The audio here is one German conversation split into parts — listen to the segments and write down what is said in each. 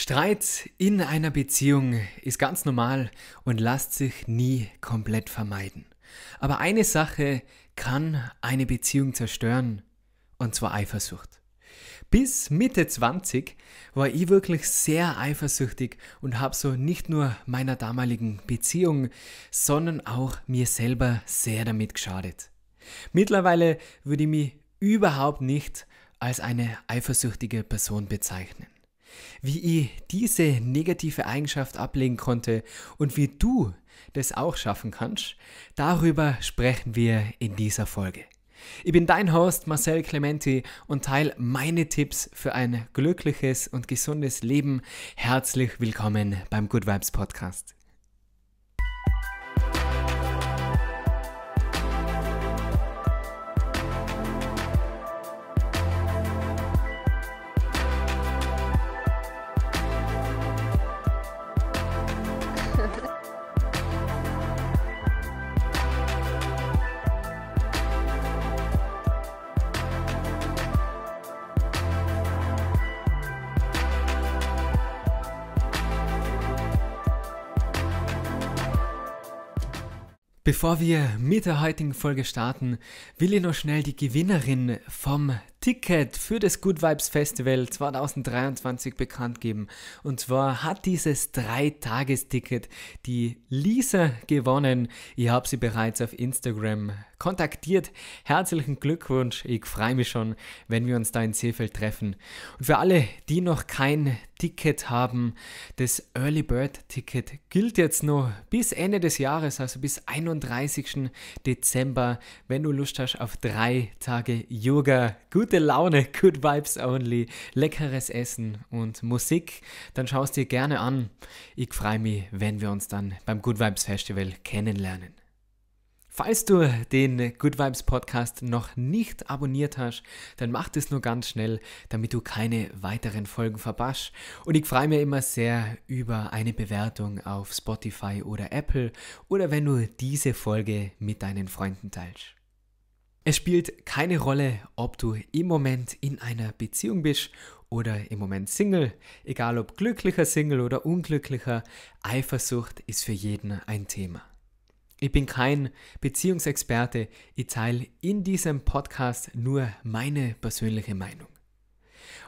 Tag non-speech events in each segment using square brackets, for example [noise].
Streit in einer Beziehung ist ganz normal und lässt sich nie komplett vermeiden. Aber eine Sache kann eine Beziehung zerstören, und zwar Eifersucht. Bis Mitte 20 war ich wirklich sehr eifersüchtig und habe so nicht nur meiner damaligen Beziehung, sondern auch mir selber sehr damit geschadet. Mittlerweile würde ich mich überhaupt nicht als eine eifersüchtige Person bezeichnen wie ich diese negative Eigenschaft ablegen konnte und wie du das auch schaffen kannst, darüber sprechen wir in dieser Folge. Ich bin dein Host Marcel Clementi und teile meine Tipps für ein glückliches und gesundes Leben. Herzlich willkommen beim Good Vibes Podcast. Bevor wir mit der heutigen Folge starten, will ich noch schnell die Gewinnerin vom Ticket für das Good Vibes Festival 2023 bekannt geben. Und zwar hat dieses Dreitagesticket die Lisa gewonnen. Ich habe sie bereits auf Instagram kontaktiert. Herzlichen Glückwunsch. Ich freue mich schon, wenn wir uns da in Seefeld treffen. Und für alle, die noch kein Ticket haben, das Early Bird Ticket gilt jetzt noch bis Ende des Jahres, also bis 31. Dezember, wenn du Lust hast auf drei Tage Yoga. Gute gute Laune, [laughs] good vibes only, leckeres Essen und Musik, dann schau es dir gerne an. Ich freue mich, wenn wir uns dann beim Good Vibes Festival kennenlernen. Falls du den Good Vibes Podcast noch nicht abonniert hast, dann mach das nur ganz schnell, damit du keine weiteren Folgen verpasst. Und ich freue mich immer sehr über eine Bewertung auf Spotify oder Apple oder wenn du diese Folge mit deinen Freunden teilst. Es spielt keine Rolle, ob du im Moment in einer Beziehung bist oder im Moment Single, egal ob glücklicher Single oder unglücklicher, Eifersucht ist für jeden ein Thema. Ich bin kein Beziehungsexperte, ich teile in diesem Podcast nur meine persönliche Meinung.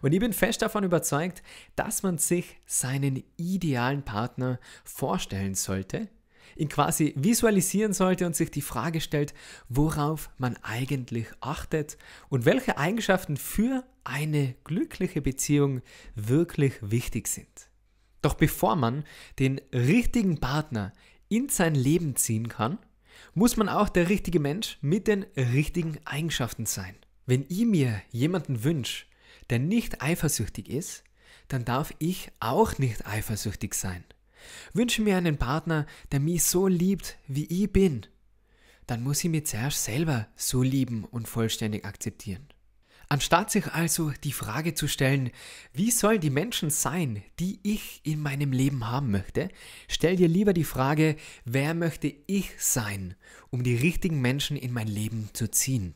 Und ich bin fest davon überzeugt, dass man sich seinen idealen Partner vorstellen sollte ihn quasi visualisieren sollte und sich die Frage stellt, worauf man eigentlich achtet und welche Eigenschaften für eine glückliche Beziehung wirklich wichtig sind. Doch bevor man den richtigen Partner in sein Leben ziehen kann, muss man auch der richtige Mensch mit den richtigen Eigenschaften sein. Wenn ich mir jemanden wünsche, der nicht eifersüchtig ist, dann darf ich auch nicht eifersüchtig sein. Wünsche mir einen Partner, der mich so liebt, wie ich bin. Dann muss ich mich zuerst selber so lieben und vollständig akzeptieren. Anstatt sich also die Frage zu stellen, wie sollen die Menschen sein, die ich in meinem Leben haben möchte, stell dir lieber die Frage, wer möchte ich sein, um die richtigen Menschen in mein Leben zu ziehen.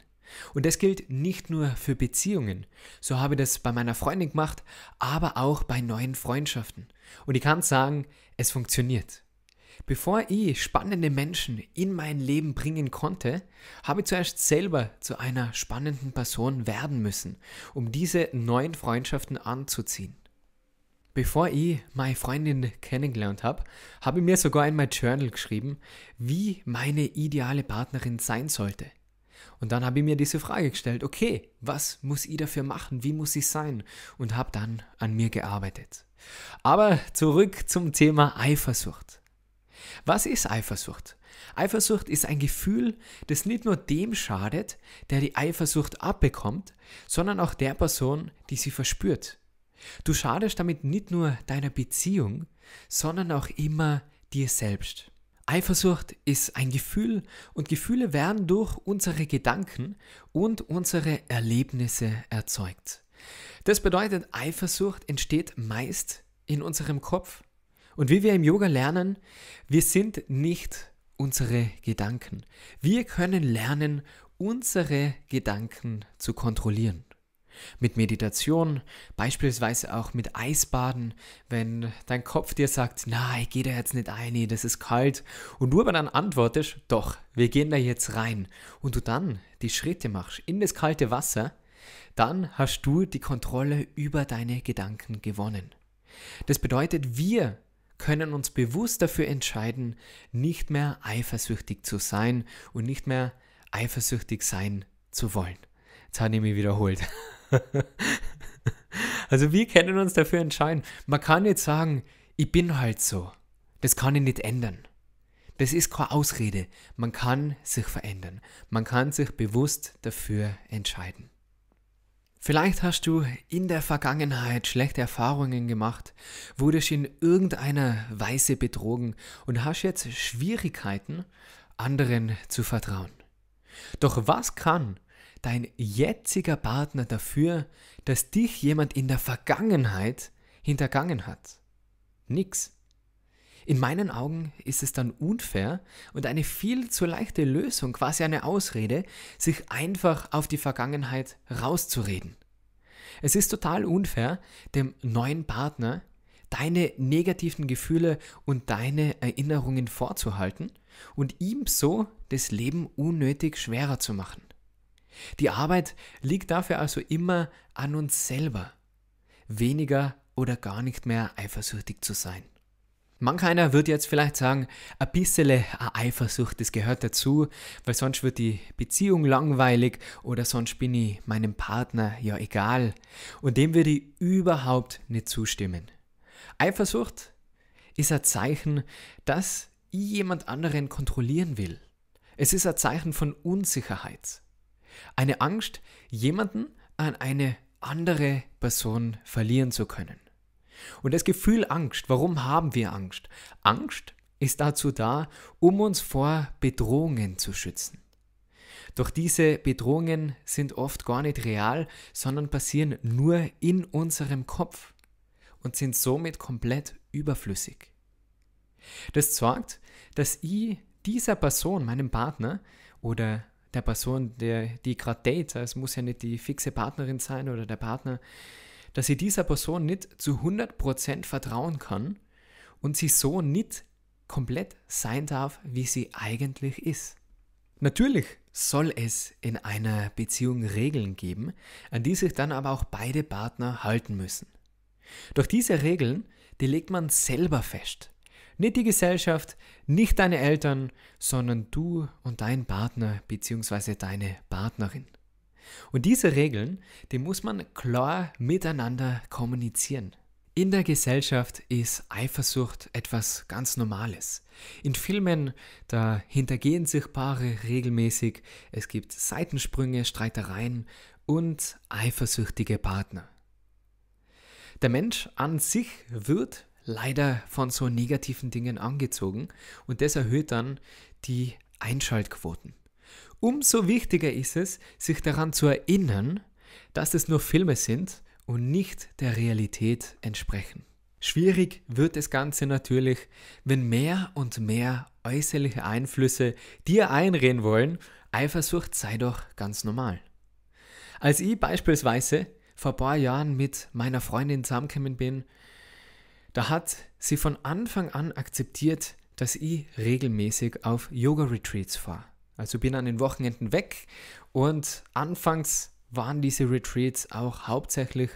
Und das gilt nicht nur für Beziehungen. So habe ich das bei meiner Freundin gemacht, aber auch bei neuen Freundschaften. Und ich kann sagen, es funktioniert. Bevor ich spannende Menschen in mein Leben bringen konnte, habe ich zuerst selber zu einer spannenden Person werden müssen, um diese neuen Freundschaften anzuziehen. Bevor ich meine Freundin kennengelernt habe, habe ich mir sogar in mein Journal geschrieben, wie meine ideale Partnerin sein sollte – und dann habe ich mir diese Frage gestellt, okay, was muss ich dafür machen? Wie muss ich sein? Und habe dann an mir gearbeitet. Aber zurück zum Thema Eifersucht. Was ist Eifersucht? Eifersucht ist ein Gefühl, das nicht nur dem schadet, der die Eifersucht abbekommt, sondern auch der Person, die sie verspürt. Du schadest damit nicht nur deiner Beziehung, sondern auch immer dir selbst. Eifersucht ist ein Gefühl und Gefühle werden durch unsere Gedanken und unsere Erlebnisse erzeugt. Das bedeutet, Eifersucht entsteht meist in unserem Kopf. Und wie wir im Yoga lernen, wir sind nicht unsere Gedanken. Wir können lernen, unsere Gedanken zu kontrollieren. Mit Meditation, beispielsweise auch mit Eisbaden, wenn dein Kopf dir sagt, nein, geh da jetzt nicht ein, das ist kalt. Und du aber dann antwortest, doch, wir gehen da jetzt rein. Und du dann die Schritte machst in das kalte Wasser, dann hast du die Kontrolle über deine Gedanken gewonnen. Das bedeutet, wir können uns bewusst dafür entscheiden, nicht mehr eifersüchtig zu sein und nicht mehr eifersüchtig sein zu wollen. Jetzt habe ich mich wiederholt. [laughs] [laughs] also wir können uns dafür entscheiden. Man kann nicht sagen, ich bin halt so. Das kann ich nicht ändern. Das ist keine Ausrede. Man kann sich verändern. Man kann sich bewusst dafür entscheiden. Vielleicht hast du in der Vergangenheit schlechte Erfahrungen gemacht, wurdest in irgendeiner Weise betrogen und hast jetzt Schwierigkeiten, anderen zu vertrauen. Doch was kann, dein jetziger Partner dafür, dass dich jemand in der Vergangenheit hintergangen hat? Nix. In meinen Augen ist es dann unfair und eine viel zu leichte Lösung, quasi eine Ausrede, sich einfach auf die Vergangenheit rauszureden. Es ist total unfair, dem neuen Partner deine negativen Gefühle und deine Erinnerungen vorzuhalten und ihm so das Leben unnötig schwerer zu machen. Die Arbeit liegt dafür also immer an uns selber, weniger oder gar nicht mehr eifersüchtig zu sein. Manch einer wird jetzt vielleicht sagen, ein bisschen Eifersucht, das gehört dazu, weil sonst wird die Beziehung langweilig oder sonst bin ich meinem Partner ja egal. Und dem würde ich überhaupt nicht zustimmen. Eifersucht ist ein Zeichen, dass ich jemand anderen kontrollieren will. Es ist ein Zeichen von Unsicherheit. Eine Angst, jemanden an eine andere Person verlieren zu können. Und das Gefühl Angst, warum haben wir Angst? Angst ist dazu da, um uns vor Bedrohungen zu schützen. Doch diese Bedrohungen sind oft gar nicht real, sondern passieren nur in unserem Kopf und sind somit komplett überflüssig. Das sorgt, dass ich dieser Person, meinem Partner oder der Person, der, die gerade date, es muss ja nicht die fixe Partnerin sein oder der Partner, dass sie dieser Person nicht zu 100% vertrauen kann und sie so nicht komplett sein darf, wie sie eigentlich ist. Natürlich soll es in einer Beziehung Regeln geben, an die sich dann aber auch beide Partner halten müssen. Doch diese Regeln, die legt man selber fest. Nicht die Gesellschaft, nicht deine Eltern, sondern du und dein Partner bzw. deine Partnerin. Und diese Regeln, die muss man klar miteinander kommunizieren. In der Gesellschaft ist Eifersucht etwas ganz Normales. In Filmen, da hintergehen sich Paare regelmäßig, es gibt Seitensprünge, Streitereien und eifersüchtige Partner. Der Mensch an sich wird leider von so negativen Dingen angezogen und das erhöht dann die Einschaltquoten. Umso wichtiger ist es, sich daran zu erinnern, dass es nur Filme sind und nicht der Realität entsprechen. Schwierig wird das Ganze natürlich, wenn mehr und mehr äußerliche Einflüsse dir einreden wollen, Eifersucht sei doch ganz normal. Als ich beispielsweise vor ein paar Jahren mit meiner Freundin zusammengekommen bin, da hat sie von Anfang an akzeptiert, dass ich regelmäßig auf Yoga-Retreats fahre. Also bin an den Wochenenden weg und anfangs waren diese Retreats auch hauptsächlich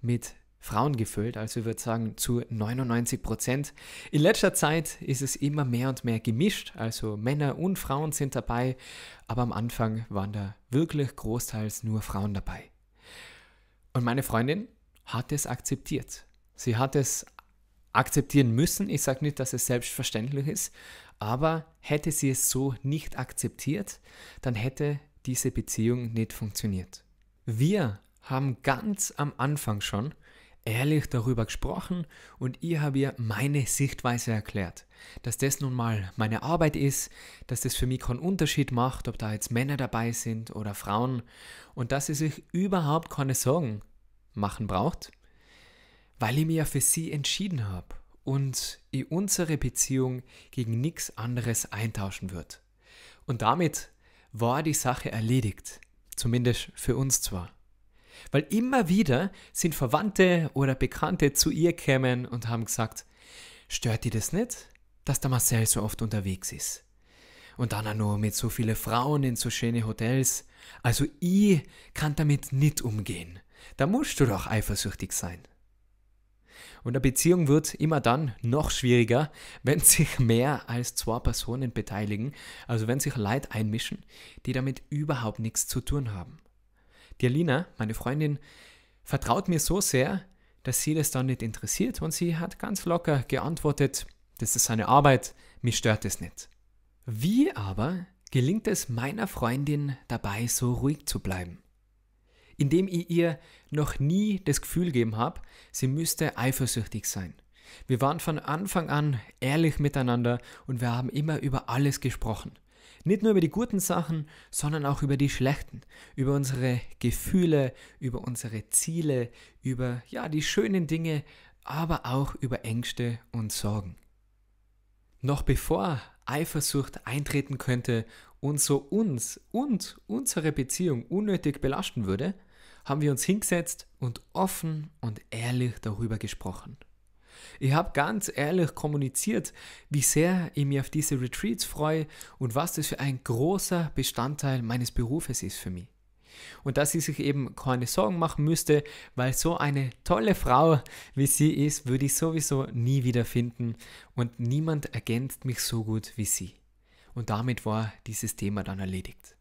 mit Frauen gefüllt, also ich würde sagen zu 99 Prozent. In letzter Zeit ist es immer mehr und mehr gemischt, also Männer und Frauen sind dabei, aber am Anfang waren da wirklich großteils nur Frauen dabei. Und meine Freundin hat es akzeptiert. Sie hat es akzeptieren müssen. Ich sage nicht, dass es selbstverständlich ist, aber hätte sie es so nicht akzeptiert, dann hätte diese Beziehung nicht funktioniert. Wir haben ganz am Anfang schon ehrlich darüber gesprochen und ich habe ihr meine Sichtweise erklärt, dass das nun mal meine Arbeit ist, dass das für mich keinen Unterschied macht, ob da jetzt Männer dabei sind oder Frauen und dass sie sich überhaupt keine Sorgen machen braucht weil ich mich ja für sie entschieden habe und ich unsere Beziehung gegen nichts anderes eintauschen wird. Und damit war die Sache erledigt, zumindest für uns zwar. Weil immer wieder sind Verwandte oder Bekannte zu ihr kämen und haben gesagt, stört dir das nicht, dass der Marcel so oft unterwegs ist? Und dann auch nur mit so vielen Frauen in so schöne Hotels. Also ich kann damit nicht umgehen. Da musst du doch eifersüchtig sein. Und eine Beziehung wird immer dann noch schwieriger, wenn sich mehr als zwei Personen beteiligen, also wenn sich Leute einmischen, die damit überhaupt nichts zu tun haben. Die Alina, meine Freundin, vertraut mir so sehr, dass sie das dann nicht interessiert und sie hat ganz locker geantwortet, das ist seine Arbeit, mich stört es nicht. Wie aber gelingt es meiner Freundin dabei, so ruhig zu bleiben? indem ich ihr noch nie das Gefühl gegeben habe, sie müsste eifersüchtig sein. Wir waren von Anfang an ehrlich miteinander und wir haben immer über alles gesprochen. Nicht nur über die guten Sachen, sondern auch über die schlechten, über unsere Gefühle, über unsere Ziele, über ja, die schönen Dinge, aber auch über Ängste und Sorgen. Noch bevor Eifersucht eintreten könnte und so uns und unsere Beziehung unnötig belasten würde, haben wir uns hingesetzt und offen und ehrlich darüber gesprochen. Ich habe ganz ehrlich kommuniziert, wie sehr ich mich auf diese Retreats freue und was das für ein großer Bestandteil meines Berufes ist für mich. Und dass sie sich eben keine Sorgen machen müsste, weil so eine tolle Frau wie sie ist, würde ich sowieso nie wieder finden und niemand ergänzt mich so gut wie sie. Und damit war dieses Thema dann erledigt.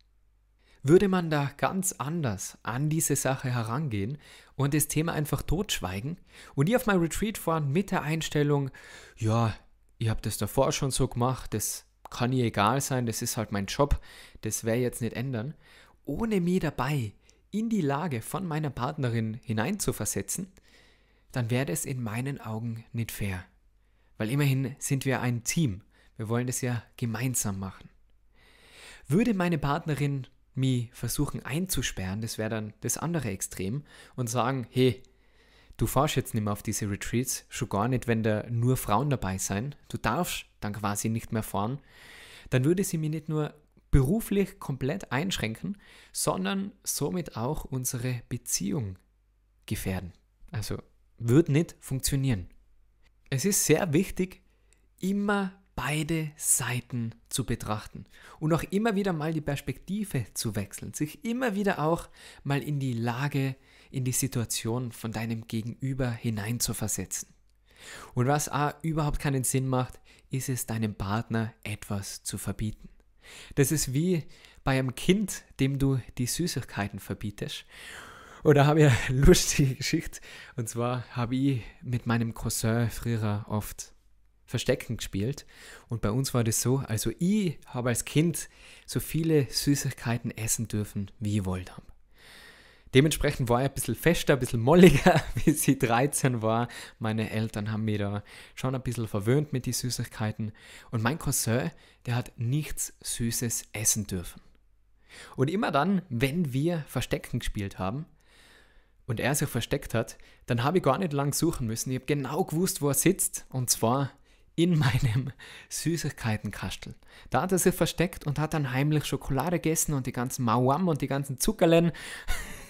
Würde man da ganz anders an diese Sache herangehen und das Thema einfach totschweigen und ihr auf mein Retreat fahren mit der Einstellung, ja, ihr habt das davor schon so gemacht, das kann ihr egal sein, das ist halt mein Job, das wäre jetzt nicht ändern, ohne mir dabei in die Lage von meiner Partnerin hineinzuversetzen, dann wäre das in meinen Augen nicht fair. Weil immerhin sind wir ein Team wir wollen es ja gemeinsam machen. Würde meine Partnerin mich versuchen einzusperren, das wäre dann das andere Extrem, und sagen, hey, du fahrst jetzt nicht mehr auf diese Retreats, schon gar nicht, wenn da nur Frauen dabei sein, du darfst dann quasi nicht mehr fahren, dann würde sie mich nicht nur beruflich komplett einschränken, sondern somit auch unsere Beziehung gefährden. Also wird nicht funktionieren. Es ist sehr wichtig, immer beide Seiten zu betrachten und auch immer wieder mal die Perspektive zu wechseln, sich immer wieder auch mal in die Lage, in die Situation von deinem Gegenüber hineinzuversetzen. Und was auch überhaupt keinen Sinn macht, ist es deinem Partner etwas zu verbieten. Das ist wie bei einem Kind, dem du die Süßigkeiten verbietest. Und da habe ich eine [laughs] lustige Geschichte. Und zwar habe ich mit meinem Cousin früher oft Verstecken gespielt. Und bei uns war das so, also ich habe als Kind so viele Süßigkeiten essen dürfen, wie ich wollte Dementsprechend war ich ein bisschen fester, ein bisschen molliger, wie sie 13 war. Meine Eltern haben mich da schon ein bisschen verwöhnt mit den Süßigkeiten. Und mein Cousin, der hat nichts Süßes essen dürfen. Und immer dann, wenn wir Verstecken gespielt haben, und er sich versteckt hat, dann habe ich gar nicht lang suchen müssen. Ich habe genau gewusst, wo er sitzt, und zwar in [laughs] meinem Süßigkeitenkastel. Da hat er sich versteckt und hat dann heimlich Schokolade gegessen und die ganzen Mauam und die ganzen Zuckerlen,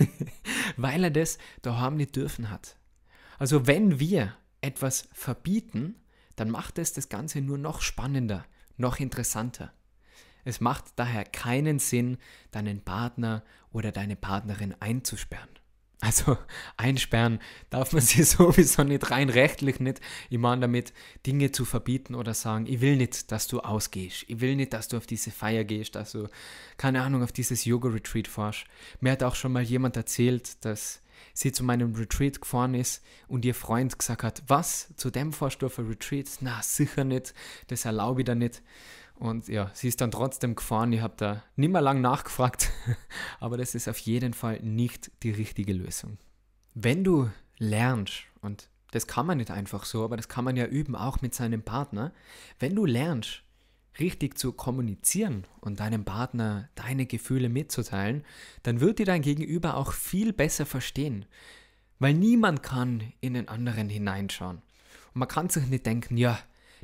[laughs] weil er das daheim nicht dürfen hat. Also wenn wir etwas verbieten, dann macht es das Ganze nur noch spannender, noch interessanter. Es macht daher keinen Sinn, deinen Partner oder deine Partnerin einzusperren. Also einsperren darf man [laughs] sie sowieso nicht, rein rechtlich nicht. Ich meine damit, Dinge zu verbieten oder sagen, ich will nicht, dass du ausgehst. Ich will nicht, dass du auf diese Feier gehst, dass du, keine Ahnung, auf dieses Yoga-Retreat fährst. Mir hat auch schon mal jemand erzählt, dass sie zu meinem Retreat gefahren ist und ihr Freund gesagt hat, was, zu dem fährst du auf ein Retreat? Na, sicher nicht, das erlaube ich da nicht. Und ja, sie ist dann trotzdem gefahren. Ich habe da nicht mehr lang nachgefragt, [laughs] aber das ist auf jeden Fall nicht die richtige Lösung. Wenn du lernst, und das kann man nicht einfach so, aber das kann man ja üben, auch mit seinem Partner, wenn du lernst, richtig zu kommunizieren und deinem Partner deine Gefühle mitzuteilen, dann wird dir dein Gegenüber auch viel besser verstehen, weil niemand kann in den anderen hineinschauen. Und man kann sich nicht denken, ja,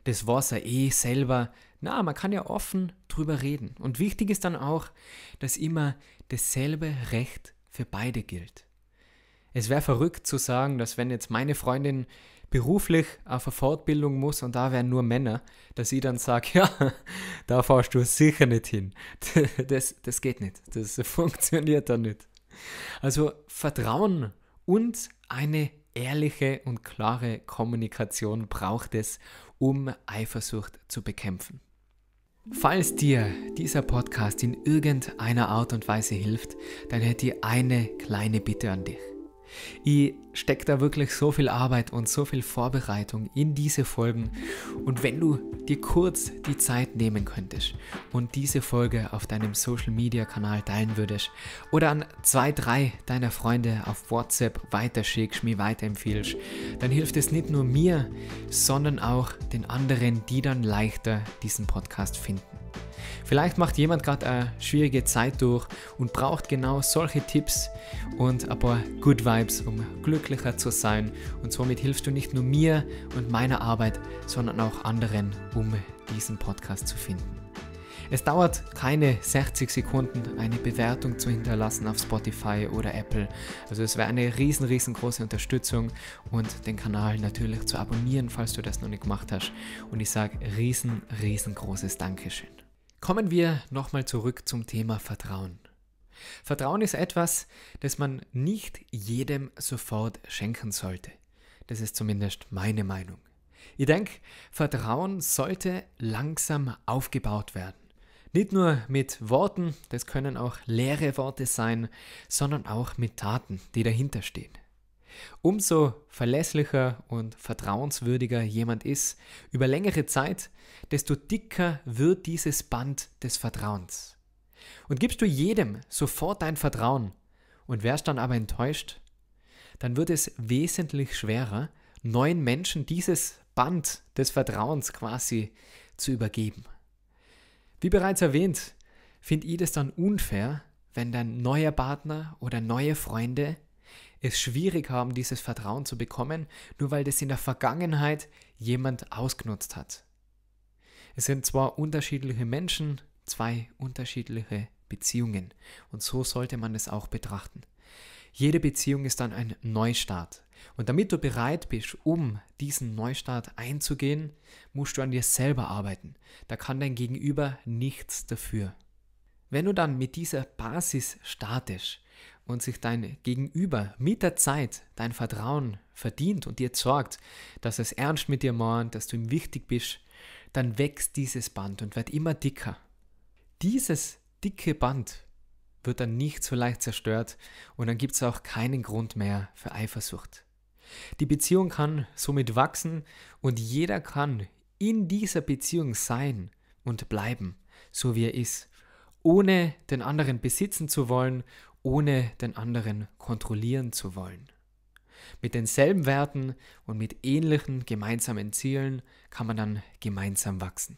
das Wasser eh selber. Na, man kann ja offen drüber reden. Und wichtig ist dann auch, dass immer dasselbe Recht für beide gilt. Es wäre verrückt zu sagen, dass wenn jetzt meine Freundin beruflich auf eine Fortbildung muss und da wären nur Männer, dass ich dann sage, [laughs] ja, da fahrst du sicher nicht hin. [laughs] Das, das geht nicht. Das [laughs] funktioniert dann nicht. Also Vertrauen und eine ehrliche und klare Kommunikation braucht es, um Eifersucht zu bekämpfen. Falls dir dieser Podcast in irgendeiner Art und Weise hilft, dann hätte ich eine kleine Bitte an dich. Ich steckt da wirklich so viel Arbeit und so viel Vorbereitung in diese Folgen. Und wenn du dir kurz die Zeit nehmen könntest und diese Folge auf deinem Social Media Kanal teilen würdest oder an zwei, drei deiner Freunde auf WhatsApp weiterschickst, mir weiterempfiehlst, dann hilft es nicht nur mir, sondern auch den anderen, die dann leichter diesen Podcast finden. Vielleicht macht jemand gerade eine schwierige Zeit durch und braucht genau solche Tipps und ein paar Good Vibes, um glücklich glücklicher zu sein. Und somit hilfst du nicht nur mir und meiner Arbeit, sondern auch anderen, um diesen Podcast zu finden. Es dauert keine 60 Sekunden, eine Bewertung zu hinterlassen auf Spotify oder Apple. Also es wäre eine riesen, riesengroße Unterstützung und den Kanal natürlich zu abonnieren, falls du das noch nicht gemacht hast. Und ich sage riesen, riesengroßes Dankeschön. Kommen wir nochmal zurück zum Thema Vertrauen. Vertrauen ist etwas, das man nicht jedem sofort schenken sollte. Das ist zumindest meine Meinung. Ich denke, Vertrauen sollte langsam aufgebaut werden. Nicht nur mit Worten, das können auch leere Worte sein, sondern auch mit Taten, die dahinter stehen. Umso verlässlicher und vertrauenswürdiger jemand ist über längere Zeit, desto dicker wird dieses Band des Vertrauens. Und gibst du jedem sofort dein Vertrauen und wärst dann aber enttäuscht, dann wird es wesentlich schwerer, neuen Menschen dieses Band des Vertrauens quasi zu übergeben. Wie bereits erwähnt, finde ich das dann unfair, wenn dann neuer Partner oder neue Freunde es schwierig haben, dieses Vertrauen zu bekommen, nur weil das in der Vergangenheit jemand ausgenutzt hat. Es sind zwar unterschiedliche Menschen, zwei unterschiedliche Beziehungen. Und so sollte man es auch betrachten. Jede Beziehung ist dann ein Neustart. Und damit du bereit bist, um diesen Neustart einzugehen, musst du an dir selber arbeiten. Da kann dein Gegenüber nichts dafür. Wenn du dann mit dieser Basis startest und sich dein Gegenüber mit der Zeit dein Vertrauen verdient und dir sorgt, dass es ernst mit dir meint, dass du ihm wichtig bist, dann wächst dieses Band und wird immer dicker dieses dicke Band wird dann nicht so leicht zerstört und dann gibt es auch keinen Grund mehr für Eifersucht. Die Beziehung kann somit wachsen und jeder kann in dieser Beziehung sein und bleiben, so wie er ist, ohne den anderen besitzen zu wollen, ohne den anderen kontrollieren zu wollen. Mit denselben Werten und mit ähnlichen gemeinsamen Zielen kann man dann gemeinsam wachsen.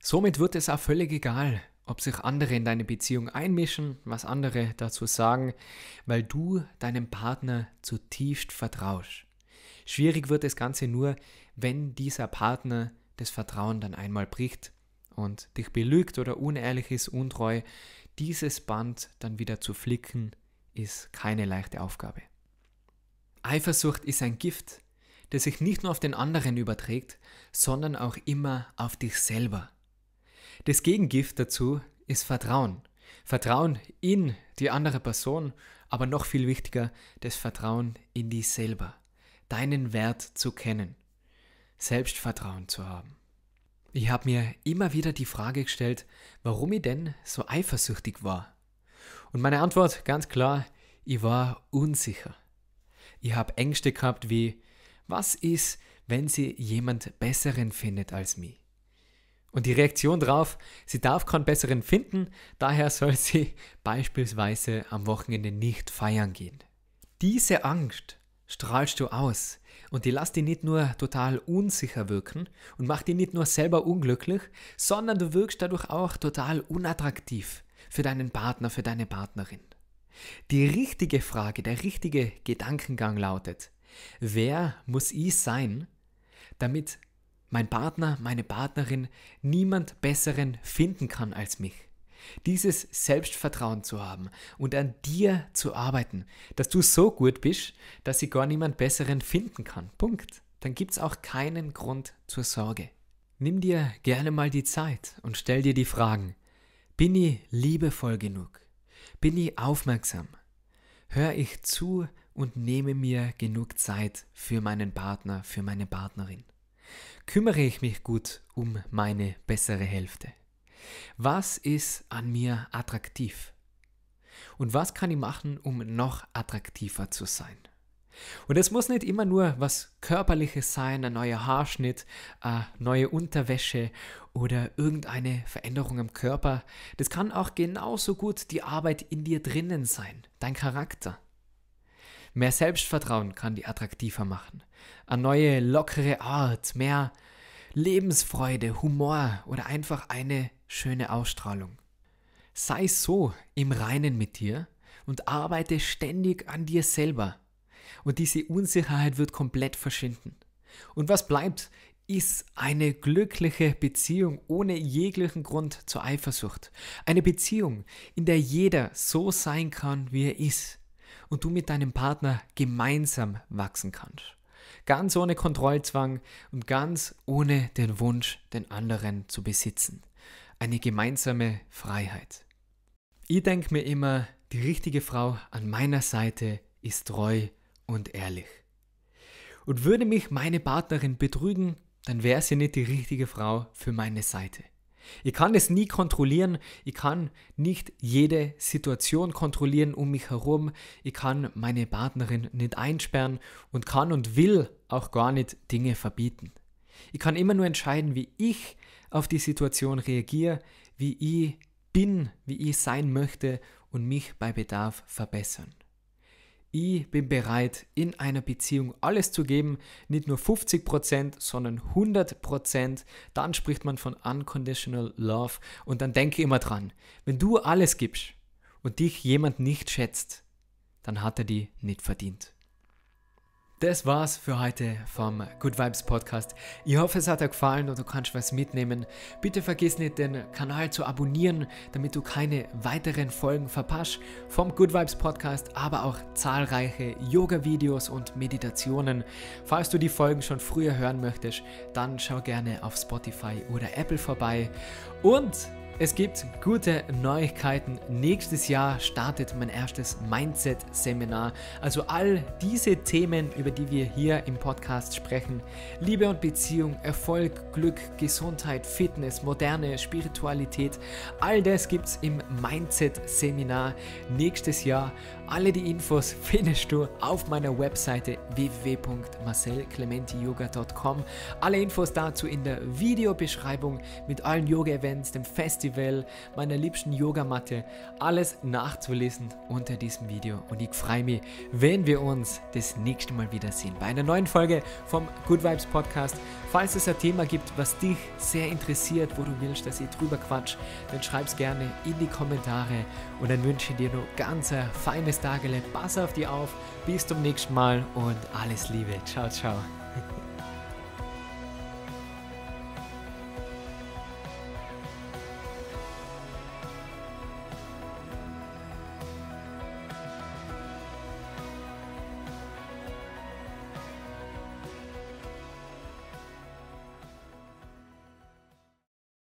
Somit wird es auch völlig egal, ob sich andere in deine Beziehung einmischen, was andere dazu sagen, weil du deinem Partner zutiefst vertraust. Schwierig wird das Ganze nur, wenn dieser Partner das Vertrauen dann einmal bricht und dich belügt oder unehrlich ist, untreu. Dieses Band dann wieder zu flicken, ist keine leichte Aufgabe. Eifersucht ist ein Gift, das sich nicht nur auf den anderen überträgt, sondern auch immer auf dich selber. Das Gegengift dazu ist Vertrauen. Vertrauen in die andere Person, aber noch viel wichtiger, das Vertrauen in dich selber. Deinen Wert zu kennen. Selbstvertrauen zu haben. Ich habe mir immer wieder die Frage gestellt, warum ich denn so eifersüchtig war. Und meine Antwort ganz klar, ich war unsicher. Ich habe Ängste gehabt wie, was ist, wenn sie jemand Besseren findet als mich? Und die Reaktion darauf, sie darf keinen besseren finden, daher soll sie beispielsweise am Wochenende nicht feiern gehen. Diese Angst strahlst du aus und die lässt dich nicht nur total unsicher wirken und macht dich nicht nur selber unglücklich, sondern du wirkst dadurch auch total unattraktiv für deinen Partner, für deine Partnerin. Die richtige Frage, der richtige Gedankengang lautet, wer muss ich sein, damit mein Partner, meine Partnerin niemand Besseren finden kann als mich. Dieses Selbstvertrauen zu haben und an dir zu arbeiten, dass du so gut bist, dass sie gar niemand Besseren finden kann. Punkt. Dann gibt es auch keinen Grund zur Sorge. Nimm dir gerne mal die Zeit und stell dir die Fragen. Bin ich liebevoll genug? Bin ich aufmerksam? Hör ich zu und nehme mir genug Zeit für meinen Partner, für meine Partnerin? Kümmere ich mich gut um meine bessere Hälfte? Was ist an mir attraktiv? Und was kann ich machen, um noch attraktiver zu sein? Und es muss nicht immer nur was Körperliches sein, ein neuer Haarschnitt, eine neue Unterwäsche oder irgendeine Veränderung am Körper. Das kann auch genauso gut die Arbeit in dir drinnen sein, dein Charakter, Mehr Selbstvertrauen kann die attraktiver machen. Eine neue, lockere Art, mehr Lebensfreude, Humor oder einfach eine schöne Ausstrahlung. Sei so im Reinen mit dir und arbeite ständig an dir selber. Und diese Unsicherheit wird komplett verschwinden. Und was bleibt, ist eine glückliche Beziehung ohne jeglichen Grund zur Eifersucht. Eine Beziehung, in der jeder so sein kann, wie er ist und du mit deinem Partner gemeinsam wachsen kannst. Ganz ohne Kontrollzwang und ganz ohne den Wunsch, den anderen zu besitzen. Eine gemeinsame Freiheit. Ich denke mir immer, die richtige Frau an meiner Seite ist treu und ehrlich. Und würde mich meine Partnerin betrügen, dann wäre sie nicht die richtige Frau für meine Seite. Ich kann es nie kontrollieren. Ich kann nicht jede Situation kontrollieren um mich herum. Ich kann meine Partnerin nicht einsperren und kann und will auch gar nicht Dinge verbieten. Ich kann immer nur entscheiden, wie ich auf die Situation reagiere, wie ich bin, wie ich sein möchte und mich bei Bedarf verbessern ich bin bereit, in einer Beziehung alles zu geben, nicht nur 50%, sondern 100%, dann spricht man von unconditional love und dann denke immer dran, wenn du alles gibst und dich jemand nicht schätzt, dann hat er die nicht verdient. Das war's für heute vom Good Vibes Podcast. Ich hoffe, es hat dir gefallen und du kannst was mitnehmen. Bitte vergiss nicht, den Kanal zu abonnieren, damit du keine weiteren Folgen verpasst vom Good Vibes Podcast, aber auch zahlreiche Yoga-Videos und Meditationen. Falls du die Folgen schon früher hören möchtest, dann schau gerne auf Spotify oder Apple vorbei. Und es gibt gute Neuigkeiten. Nächstes Jahr startet mein erstes Mindset-Seminar. Also all diese Themen, über die wir hier im Podcast sprechen. Liebe und Beziehung, Erfolg, Glück, Gesundheit, Fitness, moderne Spiritualität. All das gibt es im Mindset-Seminar nächstes Jahr. Alle die Infos [laughs] findest du auf meiner Webseite www.marcelclementiyoga.com. Alle Infos dazu in der Videobeschreibung mit allen Yoga-Events, dem Festival, meiner liebsten Yogamatte. Alles nachzulesen unter diesem Video. Und ich freue mich, wenn wir uns das nächste Mal wiedersehen bei einer neuen Folge vom Good Vibes Podcast. Falls es ein Thema gibt, was dich sehr interessiert, wo du willst, dass ich drüber quatsch, dann schreib es gerne in die Kommentare und dann wünsche ich dir noch ganz ein feines Tagele. Pass auf dich auf. Bis zum nächsten Mal und alles Liebe. Ciao, ciao.